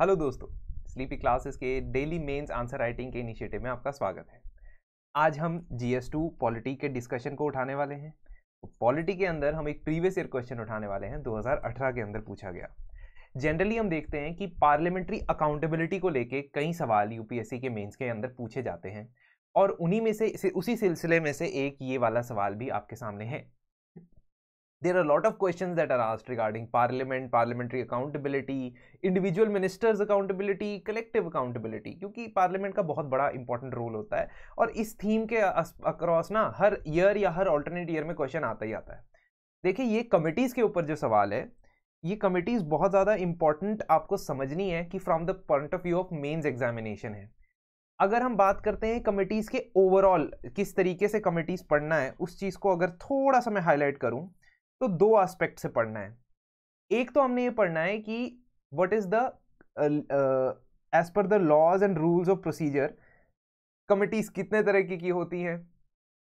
Hello दोस्तों sleepy classes के daily mains answer writing के इनिशिएटिव में आपका स्वागत है आज हम जी एस टू पॉलिटी के डिस्कशन को उठाने वाले हैं पॉलिटी तो के अंदर हम एक प्रीवियस ईयर क्वेश्चन उठाने वाले हैं 2018 के अंदर पूछा गया जनरली हम देखते हैं कि पार्लियामेंट्री अकाउंटेबिलिटी को लेकर कई सवाल यू के मेन्स के अंदर पूछे जाते हैं और उन्हीं में से उसी सिलसिले में से एक ये वाला सवाल भी आपके सामने है there are a lot of questions that are asked regarding parliament parliamentary accountability individual ministers accountability collective accountability kyunki parliament ka bahut bada important role hota hai aur is theme ke across na har year ya har alternate year mein question aata hi aata hai dekhiye ye committees ke upar jo sawal hai ये committees बहुत ज़्यादा important आपको समझनी है कि from the point of view of mains examination है अगर हम बात करते हैं कमिटीज़ के ओवरऑल किस तरीके से कमिटीज़ पढ़ना है उस चीज़ को अगर थोड़ा सा मैं हाईलाइट करूँ तो दो एस्पेक्ट से पढ़ना है एक तो हमने ये पढ़ना है कि what is the as per the laws and rules of procedure committees कितने तरह की, की होती हैं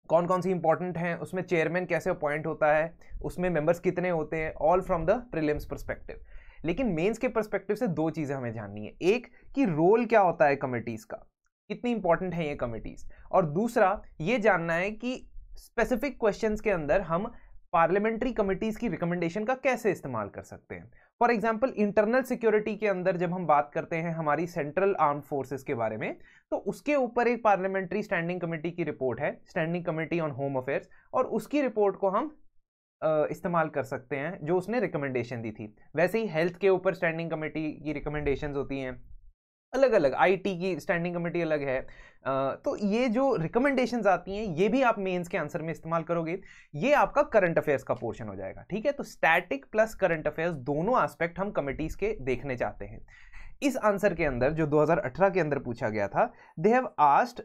कौन कौन सी इंपॉर्टेंट हैं उसमें चेयरमैन कैसे अपॉइंट होता है उसमें मेंबर्स कितने होते हैं all from the prelims perspective लेकिन मेंस के परस्पेक्टिव से दो चीज़ें हमें जाननी है एक कि रोल क्या होता है कमेटीज़ का कितनी इंपॉर्टेंट है ये कमेटीज़ और दूसरा ये जानना है कि स्पेसिफिक क्वेश्चंस के अंदर हम पार्लियामेंट्री कमिटीज की रिकमेंडेशन का कैसे इस्तेमाल कर सकते हैं फॉर एग्जाम्पल इंटरनल सिक्योरिटी के अंदर जब हम बात करते हैं हमारी सेंट्रल आर्म फोर्सेस के बारे में तो उसके ऊपर एक पार्लियामेंट्री स्टैंडिंग कमेटी की रिपोर्ट है standing committee on home affairs और उसकी रिपोर्ट को हम इस्तेमाल कर सकते हैं जो उसने रिकमेंडेशन दी थी वैसे ही हेल्थ के ऊपर स्टैंडिंग कमेटी की रिकमेंडेशन होती हैं अलग अलग आईटी की स्टैंडिंग कमेटी अलग है तो ये जो रिकमेंडेशन आती हैं ये भी आप मेंस के आंसर में इस्तेमाल करोगे ये आपका करंट अफेयर्स का पोर्शन हो जाएगा ठीक है तो स्टैटिक प्लस करंट अफेयर्स दोनों एस्पेक्ट हम कमेटीज़ के देखने चाहते हैं इस आंसर के अंदर जो 2018 के अंदर पूछा गया था they have asked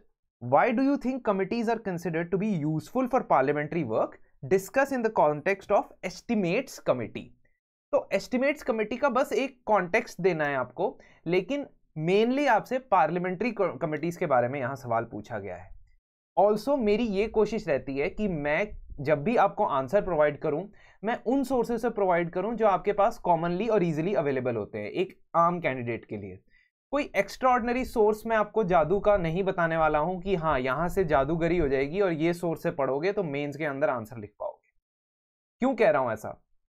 why do you think committees are considered to be useful for parliamentary work discuss in the context of estimates committee तो एस्टिमेट्स कमेटी का बस एक कॉन्टेक्स्ट देना है आपको लेकिन मेनली आपसे पार्लियामेंट्री कमेटीज के बारे में यहाँ सवाल पूछा गया है ऑल्सो मेरी ये कोशिश रहती है कि मैं जब भी आपको आंसर प्रोवाइड करूं मैं उन सोर्सेज से प्रोवाइड करूं जो आपके पास कॉमनली और इजीली अवेलेबल होते हैं एक आम कैंडिडेट के लिए कोई एक्स्ट्रॉर्डनरी सोर्स मैं आपको जादू का नहीं बताने वाला हूं कि हाँ यहाँ से जादूगरी हो जाएगी और ये सोर्स से पढ़ोगे तो मेंस के अंदर आंसर लिख पाओगे क्यों कह रहा हूं ऐसा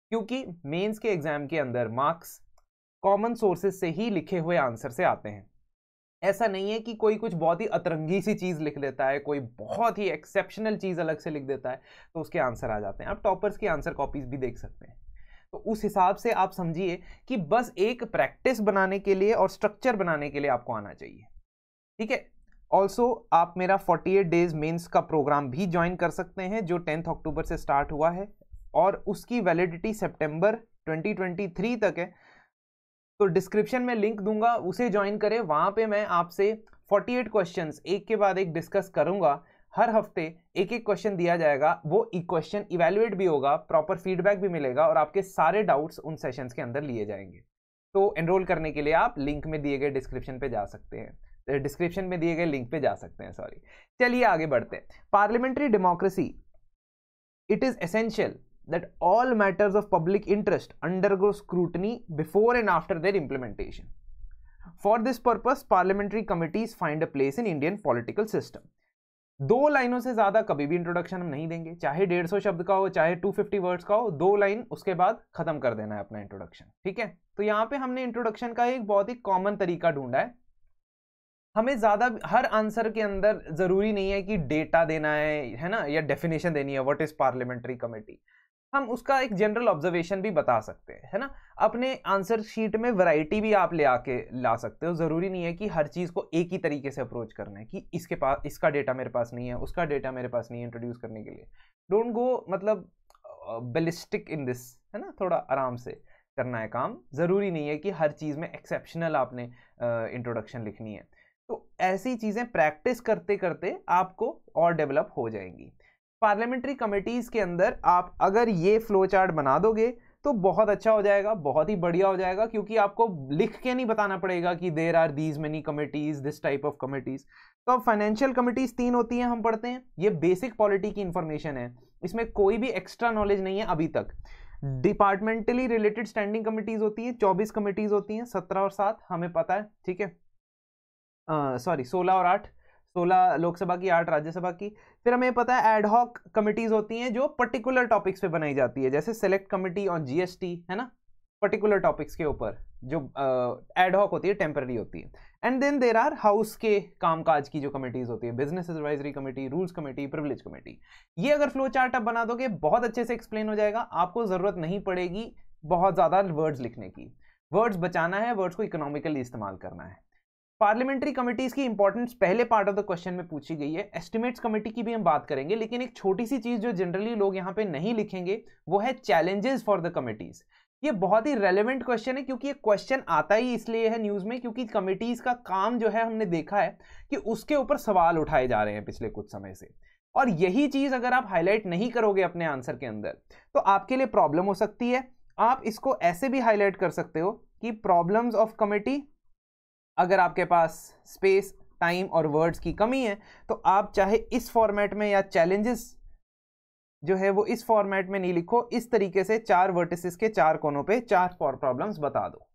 क्योंकि मेंस के एग्जाम के अंदर मार्क्स कॉमन सोर्सेज से ही लिखे हुए आंसर से आते हैं ऐसा नहीं है कि कोई कुछ बहुत ही अतरंगी सी चीज़ लिख देता है कोई बहुत ही एक्सेप्शनल चीज़ अलग से लिख देता है तो उसके आंसर आ जाते हैं आप टॉपर्स की आंसर कॉपीज भी देख सकते हैं तो उस हिसाब से आप समझिए कि बस एक प्रैक्टिस बनाने के लिए और स्ट्रक्चर बनाने के लिए आपको आना चाहिए ठीक है ऑल्सो आप मेरा 48 डेज मेंस का प्रोग्राम भी ज्वाइन कर सकते हैं जो टेंथ अक्टूबर से स्टार्ट हुआ है और उसकी वैलिडिटी ट्वेंटी 2023 तक है तो डिस्क्रिप्शन में लिंक दूंगा उसे ज्वाइन करें वहाँ पे मैं आपसे 48 क्वेश्चन एक के बाद एक डिस्कस करूंगा हर हफ्ते एक एक क्वेश्चन दिया जाएगा वो एक क्वेश्चन इवेल्युएट भी होगा प्रॉपर फीडबैक भी मिलेगा और आपके सारे डाउट्स उन सेशंस के अंदर लिए जाएंगे तो एनरोल करने के लिए आप लिंक में दिए गए डिस्क्रिप्शन पे जा सकते हैं डिस्क्रिप्शन में दिए गए लिंक पे जा सकते हैं सॉरी चलिए आगे बढ़ते हैं parliamentary democracy it is essential that all matters of public interest undergo scrutiny before and after their implementation. For this purpose, parliamentary committees find a place in Indian political system. दो लाइनों से ज़्यादा कभी भी इंट्रोडक्शन हम नहीं देंगे चाहे डेढ़ सौ शब्द का हो चाहे टू फिफ्टी वर्ड्स का हो दो लाइन उसके बाद ख़त्म कर देना है अपना इंट्रोडक्शन ठीक है तो यहाँ पे हमने इंट्रोडक्शन का एक बहुत ही कॉमन तरीका ढूंढा है हमें ज़्यादा हर आंसर के अंदर ज़रूरी नहीं है कि डेटा देना है है ना या डेफिनेशन देनी है व्हाट इज़ पार्लियामेंट्री कमेटी हम उसका एक जनरल ऑब्जर्वेशन भी बता सकते हैं है ना अपने आंसर शीट में वैरायटी भी आप ले आके ला सकते हो ज़रूरी नहीं है कि हर चीज़ को एक ही तरीके से अप्रोच करना है कि इसके पास इसका डेटा मेरे पास नहीं है उसका डेटा मेरे पास नहीं है इंट्रोड्यूस करने के लिए डोंट गो मतलब बेलिस्टिक इन दिस है ना थोड़ा आराम से करना है काम ज़रूरी नहीं है कि हर चीज़ में एक्सेप्शनल आपने इंट्रोडक्शन uh, लिखनी है तो ऐसी चीज़ें प्रैक्टिस करते करते आपको और डेवलप हो जाएंगी पार्लियामेंट्री कमेटीज़ के अंदर आप अगर ये फ्लो चार्ट बना दोगे तो बहुत अच्छा हो जाएगा बहुत ही बढ़िया हो जाएगा क्योंकि आपको लिख के नहीं बताना पड़ेगा कि there are these many committees this type of committees तो अब फाइनेंशियल कमेटीज़ तीन होती हैं हम पढ़ते हैं ये बेसिक पॉलिटी की इन्फॉर्मेशन है इसमें कोई भी एक्स्ट्रा नॉलेज नहीं है अभी तक डिपार्टमेंटली रिलेटेड स्टैंडिंग कमेटीज़ होती हैं चौबीस कमेटीज़ होती हैं सत्रह और सात हमें पता है ठीक है सॉरी सोलह और आठ सोलह लोकसभा की आठ राज्यसभा की फिर हमें पता है एडहॉक कमिटीज़ होती हैं जो पर्टिकुलर टॉपिक्स पे बनाई जाती है जैसे सेलेक्ट कमिटी ऑन जीएसटी है ना पर्टिकुलर टॉपिक्स के ऊपर जो एडहॉक uh, होती है टेम्पररी होती है and then there are house के कामकाज की जो कमेटीज़ होती है business advisory committee rules committee privilege committee ये अगर फ्लो चार्ट आप बना दोगे बहुत अच्छे से एक्सप्लेन हो जाएगा आपको ज़रूरत नहीं पड़ेगी बहुत ज़्यादा वर्ड्स लिखने की वर्ड्स बचाना है वर्ड्स को इकोनॉमिकली इस्तेमाल करना है पार्लियामेंट्री कमिटीज़ की इंपॉर्टेंस पहले पार्ट ऑफ द क्वेश्चन में पूछी गई है एस्टिमेट्स कमेटी की भी हम बात करेंगे लेकिन एक छोटी सी चीज जो जनरली लोग यहाँ पे नहीं लिखेंगे वो है चैलेंजेस फॉर द कमेटीज ये बहुत ही रेलेवेंट क्वेश्चन है क्योंकि ये क्वेश्चन आता ही इसलिए है न्यूज में क्योंकि कमेटीज का काम जो है हमने देखा है कि उसके ऊपर सवाल उठाए जा रहे हैं पिछले कुछ समय से और यही चीज अगर आप हाईलाइट नहीं करोगे अपने आंसर के अंदर तो आपके लिए प्रॉब्लम हो सकती है आप इसको ऐसे भी हाईलाइट कर सकते हो कि प्रॉब्लम्स ऑफ कमेटी अगर आपके पास स्पेस टाइम और वर्ड्स की कमी है तो आप चाहे इस फॉर्मेट में या चैलेंजेस जो है वो इस फॉर्मेट में नहीं लिखो इस तरीके से चार वर्टिसेस के चार कोनों पे चार प्रॉब्लम्स बता दो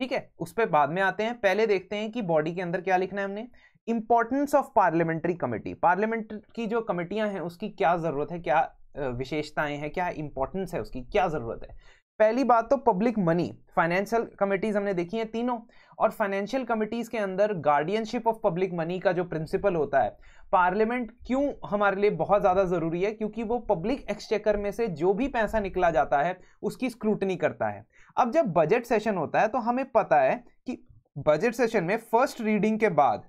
ठीक है उस पर बाद में आते हैं पहले देखते हैं कि बॉडी के अंदर क्या लिखना है हमने importance of parliamentary committee parliament की जो कमेटियां हैं उसकी क्या ज़रूरत है क्या विशेषताएं हैं क्या इंपॉर्टेंस है उसकी क्या ज़रूरत है पहली बात तो पब्लिक मनी फाइनेंशियल कमिटीज हमने देखी है तीनों और फाइनेंशियल कमिटीज के अंदर गार्डियनशिप ऑफ पब्लिक मनी का जो प्रिंसिपल होता है पार्लियामेंट क्यों हमारे लिए बहुत ज़्यादा ज़रूरी है क्योंकि वो पब्लिक एक्सचेकर में से जो भी पैसा निकला जाता है उसकी स्क्रूटनी करता है अब जब बजट सेशन होता है तो हमें पता है कि बजट सेशन में फर्स्ट रीडिंग के बाद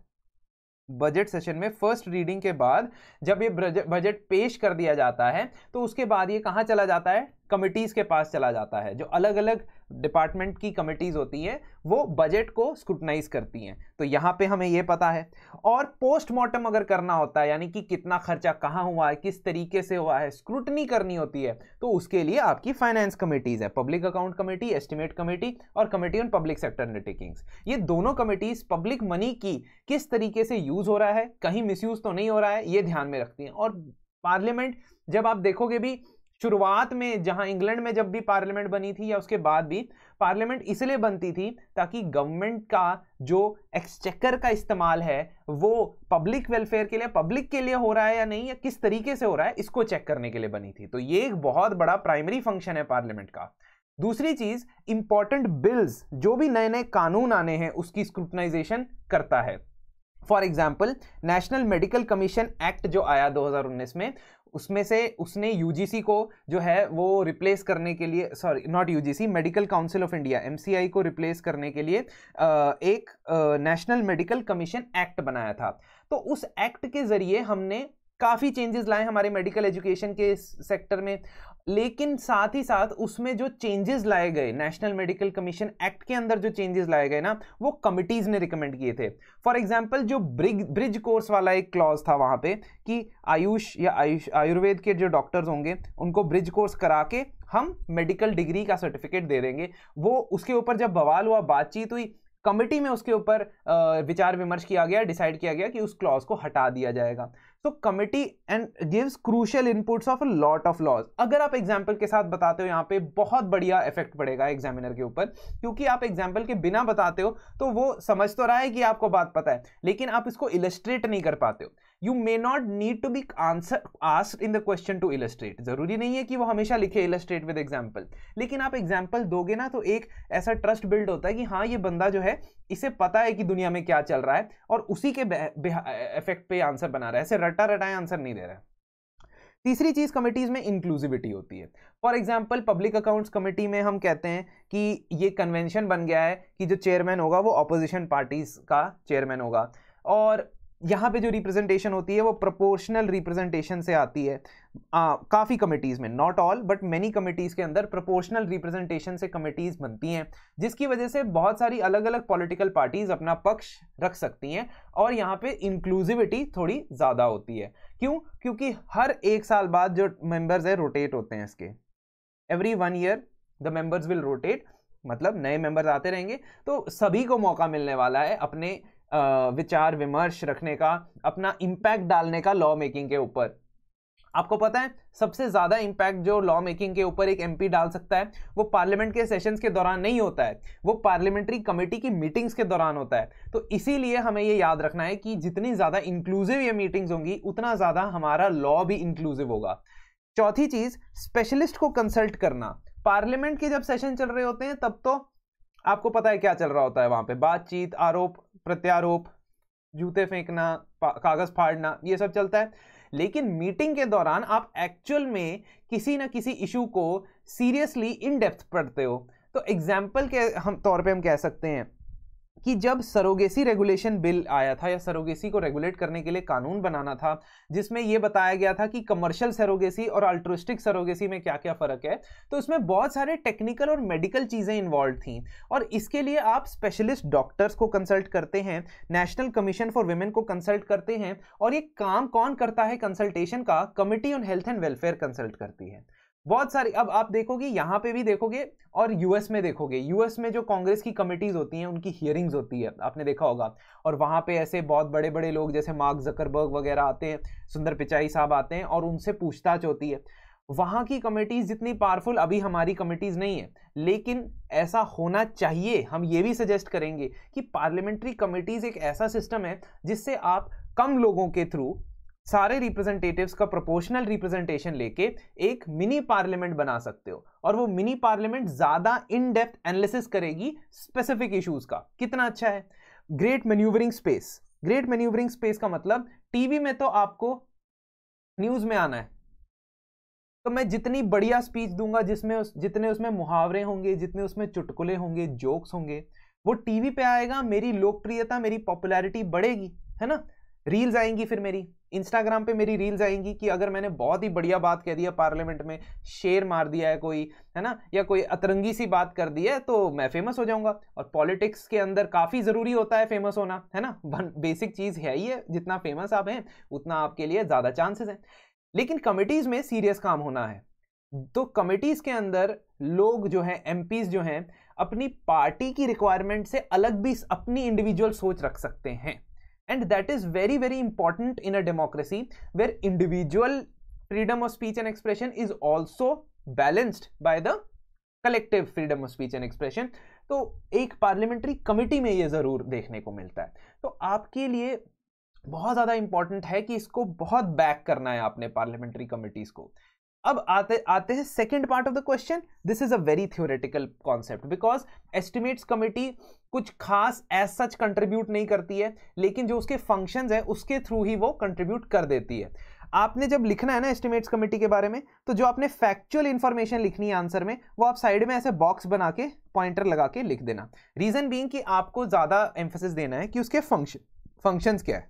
बजट सेशन में फर्स्ट रीडिंग के बाद जब ये बजट पेश कर दिया जाता है तो उसके बाद ये कहाँ चला जाता है कमिटीज़ के पास चला जाता है जो अलग अलग डिपार्टमेंट की कमिटीज़ होती हैं वो बजट को स्क्रूटनाइज करती हैं तो यहाँ पे हमें ये पता है और पोस्टमार्टम अगर करना होता है यानी कि कितना खर्चा कहाँ हुआ है किस तरीके से हुआ है स्क्रूटनी करनी होती है तो उसके लिए आपकी फाइनेंस कमेटीज़ है public account committee estimate committee और committee on public sector undertakings ये दोनों कमेटीज़ पब्लिक मनी की किस तरीके से यूज़ हो रहा है कहीं मिसयूज़ तो नहीं हो रहा है ये ध्यान में रखती हैं और पार्लियामेंट जब आप देखोगे भी शुरुआत में जहां इंग्लैंड में जब भी पार्लियामेंट बनी थी या उसके बाद भी पार्लियामेंट इसलिए बनती थी ताकि गवर्नमेंट का जो एक्सचेकर का इस्तेमाल है वो पब्लिक वेलफेयर के लिए पब्लिक के लिए हो रहा है या नहीं या किस तरीके से हो रहा है इसको चेक करने के लिए बनी थी तो ये एक बहुत बड़ा प्राइमरी फंक्शन है पार्लियामेंट का दूसरी चीज इंपॉर्टेंट बिल्स जो भी नए नए कानून आने हैं उसकी स्क्रूटनाइजेशन करता है for example national medical commission act जो आया 2019 में उसमें से उसने यू को जो है वो रिप्लेस करने के लिए sorry not you medical council of India M को रिप्लेस करने के लिए एक नेशनल मेडिकल कमीशन एक्ट बनाया था तो उस एक्ट के ज़रिए हमने काफ़ी चेंजेस लाए हमारे मेडिकल एजुकेशन के सेक्टर में लेकिन साथ ही साथ उसमें जो चेंजेस लाए गए नेशनल मेडिकल कमीशन एक्ट के अंदर जो चेंजेस लाए गए ना वो कमिटीज ने रिकमेंड किए थे फॉर एग्जाम्पल जो ब्रिज ब्रिज कोर्स वाला एक क्लॉज था वहाँ पे कि आयुष या आयुष आयुर्वेद के जो डॉक्टर्स होंगे उनको ब्रिज कोर्स करा के हम मेडिकल डिग्री का सर्टिफिकेट दे देंगे वो उसके ऊपर जब बवाल हुआ बातचीत हुई कमिटी में उसके ऊपर विचार विमर्श किया गया डिसाइड किया गया कि उस क्लॉज को हटा दिया जाएगा so committee and gives crucial inputs of lot of laws अगर आप एग्जाम्पल के साथ बताते हो यहाँ पे बहुत बढ़िया इफेक्ट पड़ेगा एग्जामिनर के ऊपर क्योंकि आप एग्जाम्पल के बिना बताते हो तो वो समझ तो रहा है कि आपको बात पता है लेकिन आप इसको इलस्ट्रेट नहीं कर पाते हो you may not need to be answer asked in the question to illustrate जरूरी नहीं है कि वो हमेशा लिखे इलस्ट्रेट विद एग्जाम्पल लेकिन आप एग्जाम्पल दोगे ना तो एक ऐसा ट्रस्ट बिल्ड होता है कि हाँ ये बंदा जो है इसे पता है कि दुनिया में क्या चल रहा है और उसी के इफेक्ट पे आंसर बना रहा है ऐसे रटा रटाए आंसर नहीं दे रहा तीसरी चीज़ कमिटीज में इंक्लूसिविटी होती है for example public accounts committee में हम कहते हैं कि ये कन्वेंशन बन गया है कि जो चेयरमैन होगा वो अपोजिशन पार्टीज़ का चेयरमैन होगा और यहाँ पे जो रिप्रेजेंटेशन होती है वो प्रोपोर्शनल रिप्रेजेंटेशन से आती है आ, काफ़ी कमेटीज़ में not all but many committees के अंदर प्रोपोर्शनल रिप्रेजेंटेशन से कमेटीज़ बनती हैं जिसकी वजह से बहुत सारी अलग अलग पॉलिटिकल पार्टीज़ अपना पक्ष रख सकती हैं और यहाँ पे इंक्लूसिविटी थोड़ी ज़्यादा होती है क्यों क्योंकि हर एक साल बाद जो मेम्बर्स है रोटेट होते हैं इसके every one year the members will rotate मतलब नए मेंबर्स आते रहेंगे तो सभी को मौका मिलने वाला है अपने विचार विमर्श रखने का अपना इम्पैक्ट डालने का लॉ मेकिंग के ऊपर आपको पता है सबसे ज़्यादा इम्पैक्ट जो लॉ मेकिंग के ऊपर एक एमपी डाल सकता है वो पार्लियामेंट के सेशंस के दौरान नहीं होता है वो पार्लियामेंट्री कमेटी की मीटिंग्स के दौरान होता है तो इसीलिए हमें ये याद रखना है कि जितनी ज़्यादा इंक्लूसिव ये मीटिंग्स होंगी उतना ज़्यादा हमारा लॉ भी इंक्लूसिव होगा चौथी चीज़ स्पेशलिस्ट को कंसल्ट करना पार्लियामेंट के जब सेशन चल रहे होते हैं तब तो आपको पता है क्या चल रहा होता है वहाँ पे बातचीत आरोप प्रत्यारोप जूते फेंकना कागज फाड़ना ये सब चलता है लेकिन मीटिंग के दौरान आप एक्चुअल में किसी ना किसी इशू को सीरियसली इन डेप्थ पढ़ते हो तो एग्जाम्पल के हम तौर पे हम कह सकते हैं कि जब सरोगेसी रेगुलेशन बिल आया था या सरोगेसी को रेगुलेट करने के लिए कानून बनाना था जिसमें यह बताया गया था कि कमर्शियल सरोगेसी और अल्ट्रोस्टिक सरोगेसी में क्या क्या फ़र्क है तो उसमें बहुत सारे टेक्निकल और मेडिकल चीज़ें इन्वॉल्व थी और इसके लिए आप स्पेशलिस्ट डॉक्टर्स को कंसल्ट करते हैं नेशनल कमीशन फॉर वुमेन को कंसल्ट करते हैं और ये काम कौन करता है कंसल्टेशन का committee on health and welfare consult करती है बहुत सारी अब आप देखोगे यहाँ पे भी देखोगे और यूएस में देखोगे यूएस में जो कांग्रेस की कमिटीज होती हैं उनकी हियरिंग्स होती है आपने देखा होगा और वहाँ पे ऐसे बहुत बड़े बड़े लोग जैसे मार्क जकरबर्ग वगैरह आते हैं सुंदर पिचाई साहब आते हैं और उनसे पूछताछ होती है वहाँ की कमेटीज़ जितनी पावरफुल अभी हमारी कमेटीज़ नहीं है लेकिन ऐसा होना चाहिए हम ये भी सजेस्ट करेंगे कि पार्लियामेंट्री कमेटीज़ एक ऐसा सिस्टम है जिससे आप कम लोगों के थ्रू सारे रिप्रेजेंटेटिव्स का प्रोपोर्शनल रिप्रेजेंटेशन लेके एक मिनी पार्लियामेंट बना सकते हो और वो मिनी पार्लियामेंट ज्यादा इन डेप्थ एनालिसिस करेगी स्पेसिफिक इश्यूज का कितना अच्छा है great manoeuvring space great manoeuvring space का मतलब टीवी में तो आपको न्यूज में आना है तो मैं जितनी बढ़िया स्पीच दूंगा जिसमें उस, जितने उसमें मुहावरे होंगे जितने उसमें चुटकुले होंगे जोक्स होंगे वो टीवी पे आएगा मेरी लोकप्रियता मेरी पॉपुलैरिटी बढ़ेगी है ना रील्स आएंगी फिर मेरी इंस्टाग्राम पे मेरी रील्स आएंगी कि अगर मैंने बहुत ही बढ़िया बात कह दिया पार्लियामेंट में शेर मार दिया है कोई है ना या कोई अतरंगी सी बात कर दी है तो मैं फेमस हो जाऊंगा और पॉलिटिक्स के अंदर काफ़ी ज़रूरी होता है फेमस होना है ना बेसिक चीज़ है ही है जितना फेमस आप हैं उतना आपके लिए ज़्यादा चांसेस हैं लेकिन कमिटीज़ में सीरियस काम होना है तो कमिटीज़ के अंदर लोग जो हैं एम जो हैं अपनी पार्टी की रिक्वायरमेंट से अलग भी अपनी इंडिविजुअल सोच रख सकते हैं and that is very very important in a democracy where individual freedom of speech and expression is also balanced by the collective freedom of speech and expression तो एक पार्लियामेंट्री कमिटी में ये जरूर देखने को मिलता है तो आपके लिए बहुत ज्यादा इंपॉर्टेंट है कि इसको बहुत बैक करना है आपने पार्लियामेंट्री कमिटीज को अब आते आते हैं second part of the question this is a very theoretical concept because estimates committee कुछ खास एज सच कंट्रीब्यूट नहीं करती है लेकिन जो उसके फंक्शन है उसके थ्रू ही वो कंट्रीब्यूट कर देती है आपने जब लिखना है ना एस्टिमेट्स कमेटी के बारे में तो जो आपने फैक्चुअल इन्फॉर्मेशन लिखनी है आंसर में वो आप साइड में ऐसे बॉक्स बना के पॉइंटर लगा के लिख देना रीजन बीइंग कि आपको ज़्यादा एम्फोसिस देना है कि उसके फंक्शन फंक्शंस क्या है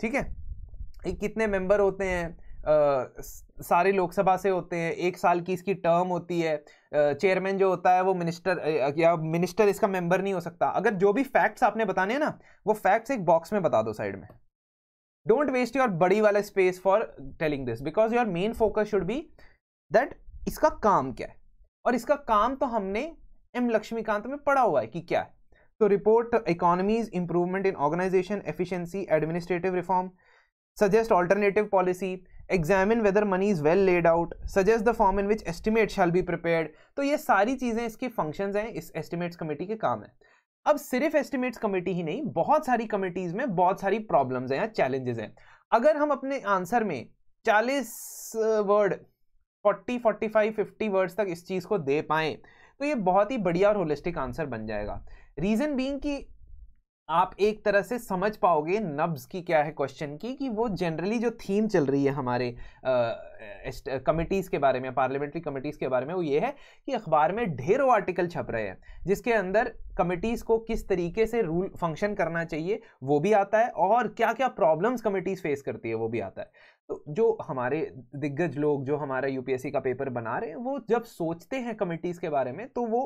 ठीक है कितने मेंबर होते हैं सारे लोकसभा से होते हैं एक साल की इसकी टर्म होती है चेयरमैन जो होता है वो मिनिस्टर या मिनिस्टर इसका मेंबर नहीं हो सकता अगर जो भी फैक्ट्स आपने बताने हैं ना वो फैक्ट्स एक बॉक्स में बता दो साइड में डोंट वेस्ट योर बड़ी वाला space for telling this because your main focus should be that इसका काम क्या है और इसका काम तो हमने एम लक्ष्मीकांत में पढ़ा हुआ है कि क्या है तो report economies improvement in organisation efficiency administrative reform suggest alternative policy examine whether money is well laid out suggest the form in which estimate shall be prepared तो ये सारी चीज़ें इसके फंक्शन हैं इस एस्टिमेट्स कमेटी के काम हैं अब सिर्फ एस्टिमेट्स कमेटी ही नहीं बहुत सारी कमेटीज़ में बहुत सारी प्रॉब्लम्स हैं या चैलेंजेस हैं अगर हम अपने आंसर में चालीस word forty forty five fifty words तक इस चीज़ को दे पाएँ तो ये बहुत ही बढ़िया और होलिस्टिक आंसर बन जाएगा रीज़न बींग कि आप एक तरह से समझ पाओगे नब्स की क्या है क्वेश्चन की कि वो जनरली जो थीम चल रही है हमारे कमिटीज़ के बारे में पार्लियामेंट्री कमिटीज़ के बारे में वो ये है कि अखबार में ढेरों आर्टिकल छप रहे हैं जिसके अंदर कमिटीज़ को किस तरीके से रूल फंक्शन करना चाहिए वो भी आता है और क्या क्या प्रॉब्लम्स कमिटीज़ फेस करती है वो भी आता है तो जो हमारे दिग्गज लोग जो हमारा यूपीएससी का पेपर बना रहे हैं वो जब सोचते हैं कमिटीज़ के बारे में तो वो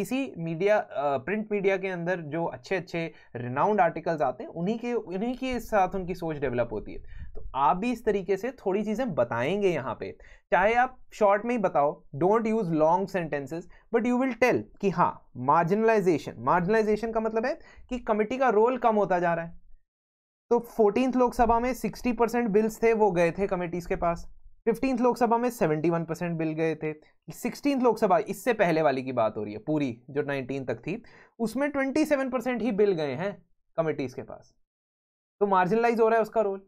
इसी मीडिया प्रिंट मीडिया के अंदर जो अच्छे अच्छे रिनाउंड आर्टिकल्स आते हैं उन्हीं के उन्हीं के साथ उनकी सोच डेवलप होती है तो आप भी इस तरीके से थोड़ी चीज़ें बताएंगे यहाँ पे चाहे आप शॉर्ट में ही बताओ don't use long sentences but you will tell कि हाँ मार्जिनलाइजेशन मार्जिनलाइजेशन का मतलब है कि कमेटी का रोल कम होता जा रहा है तो फोर्टीन लोकसभा में सिक्सटी परसेंट बिल्स थे वो गए थे कमेटीज़ के पास फिफ्टींथ लोकसभा में सेवेंटी वन परसेंट बिल गए थे सिक्सटीन लोकसभा इससे पहले वाली की बात हो रही है पूरी जो नाइनटीन तक थी उसमें ट्वेंटी सेवन परसेंट ही बिल गए हैं कमेटीज के पास तो मार्जिनलाइज हो रहा है उसका रोल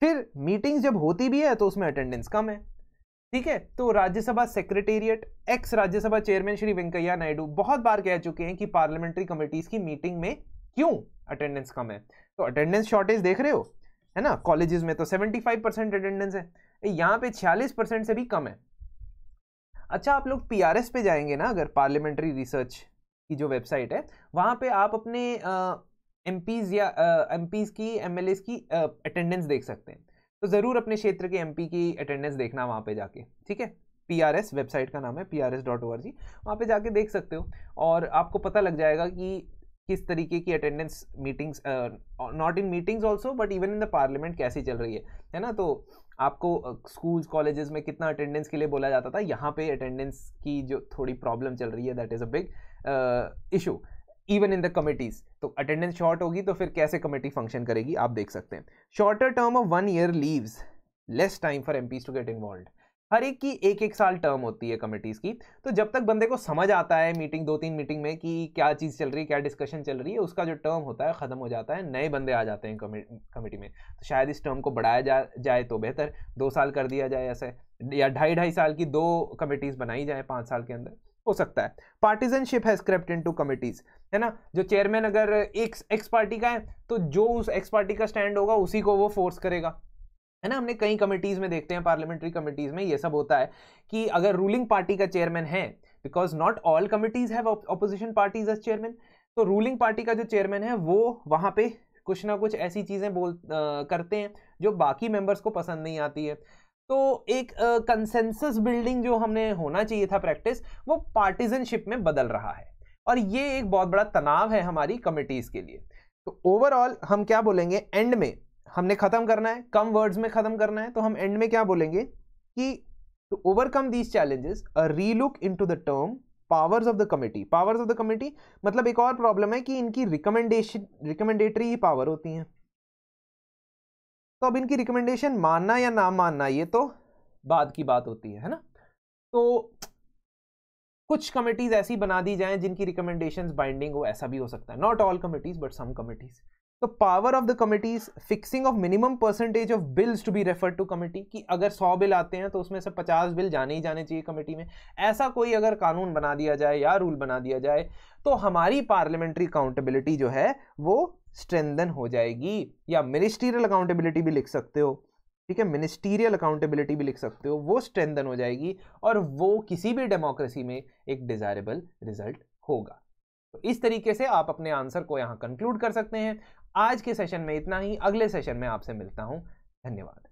फिर मीटिंग्स जब होती भी है तो उसमें अटेंडेंस कम है ठीक है तो Rajya Sabha secretariat ex Rajya Sabha chairman Shri Venkaiah Naidu बहुत बार कह चुके हैं कि पार्लियामेंट्री कमेटीज की मीटिंग में क्यों अटेंडेंस कम है तो अटेंडेंस शॉर्टेज देख रहे हो है ना कॉलेजेस में तो 75 परसेंट अटेंडेंस है यहाँ पे छियालीस परसेंट से भी कम है अच्छा आप लोग पीआरएस पे जाएंगे ना अगर पार्लियामेंट्री रिसर्च की जो वेबसाइट है वहाँ पे आप अपने एम या एम की एम की अटेंडेंस देख सकते हैं तो ज़रूर अपने क्षेत्र के एम की अटेंडेंस देखना वहाँ पे जाके ठीक है पी वेबसाइट का नाम है P R S dot O R G वहाँ पर जाके देख सकते हो और आपको पता लग जाएगा कि किस तरीके की attendance meetings not in meetings also but even in the parliament कैसी चल रही है है ना तो आपको स्कूल्स कॉलेजेस में कितना अटेंडेंस के लिए बोला जाता था यहाँ पे अटेंडेंस की जो थोड़ी प्रॉब्लम चल रही है that is a big issue even in the committees तो अटेंडेंस शॉर्ट होगी तो फिर कैसे कमेटी फंक्शन करेगी आप देख सकते हैं shorter term of one year leaves less time for them to get involve हर एक की एक एक साल टर्म होती है कमेटीज़ की तो जब तक बंदे को समझ आता है मीटिंग दो तीन मीटिंग में कि क्या चीज़ चल रही है क्या डिस्कशन चल रही है उसका जो टर्म होता है ख़त्म हो जाता है नए बंदे आ जाते हैं कमेटी में तो शायद इस टर्म को बढ़ाया जा जाए तो बेहतर दो साल कर दिया जाए ऐसे या ढाई ढाई साल की दो कमेटीज़ बनाई जाए पाँच साल के अंदर हो सकता है पार्टीजनशिप है स्क्रिप्ट इन टू कमिटीज़ है ना जो चेयरमैन अगर एक एक्स पार्टी का है तो जो उस एक्स पार्टी का स्टैंड होगा उसी को वो फोर्स करेगा है ना हमने कई कमिटीज़ में देखते हैं पार्लियामेंट्री कमेटीज में ये सब होता है कि अगर रूलिंग पार्टी का चेयरमैन है because not all committees have opposition parties as chairman तो रूलिंग पार्टी का जो चेयरमैन है वो वहाँ पे कुछ ना कुछ ऐसी चीज़ें बोल आ, करते हैं जो बाकी मेंबर्स को पसंद नहीं आती है तो एक कंसेंसस बिल्डिंग जो हमने होना चाहिए था प्रैक्टिस वो पार्टीजनशिप में बदल रहा है और ये एक बहुत बड़ा तनाव है हमारी कमिटीज़ के लिए तो ओवरऑल हम क्या बोलेंगे एंड में हमने ख़त्म करना है कम वर्ड्स में ख़त्म करना है तो हम एंड में क्या बोलेंगे कि to overcome these challenges a relook into the term powers of the committee powers of the committee मतलब एक और प्रॉब्लम है कि इनकी रिकमेंडेशन रिकमेंडेटरी ही पावर होती हैं तो अब इनकी रिकमेंडेशन मानना या ना मानना ये तो बाद की बात होती है है ना तो कुछ कमेटीज़ ऐसी बना दी जाएं जिनकी रिकमेंडेशंस बाइंडिंग हो ऐसा भी हो सकता है not all committees but some committees तो power of the committees fixing of minimum percentage of bills to be refer to committee कि अगर 100 बिल आते हैं तो उसमें से 50 बिल जाने ही जाने चाहिए कमेटी में ऐसा कोई अगर कानून बना दिया जाए या रूल बना दिया जाए तो हमारी पार्लियामेंट्री अकाउंटेबिलिटी जो है वो स्ट्रेंदन हो जाएगी या मिनिस्टीरियल अकाउंटेबिलिटी भी लिख सकते हो ठीक है मिनिस्टीरियल अकाउंटेबिलिटी भी लिख सकते हो वो स्ट्रेंदन हो जाएगी और वो किसी भी डेमोक्रेसी में एक डिज़ायरेबल रिजल्ट होगा तो इस तरीके से आप अपने आंसर को यहाँ कंक्लूड कर सकते हैं आज के सेशन में इतना ही अगले सेशन में आपसे मिलता हूँ धन्यवाद